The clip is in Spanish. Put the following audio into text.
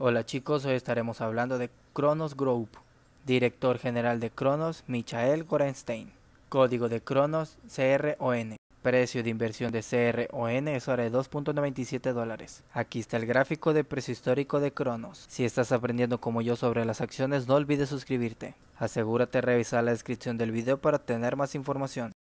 Hola chicos, hoy estaremos hablando de Kronos Group. Director general de Kronos, Michael Gorenstein. Código de Kronos, CRON. Precio de inversión de CRON es ahora de 2.97 dólares. Aquí está el gráfico de precio histórico de Kronos. Si estás aprendiendo como yo sobre las acciones, no olvides suscribirte. Asegúrate de revisar la descripción del video para tener más información.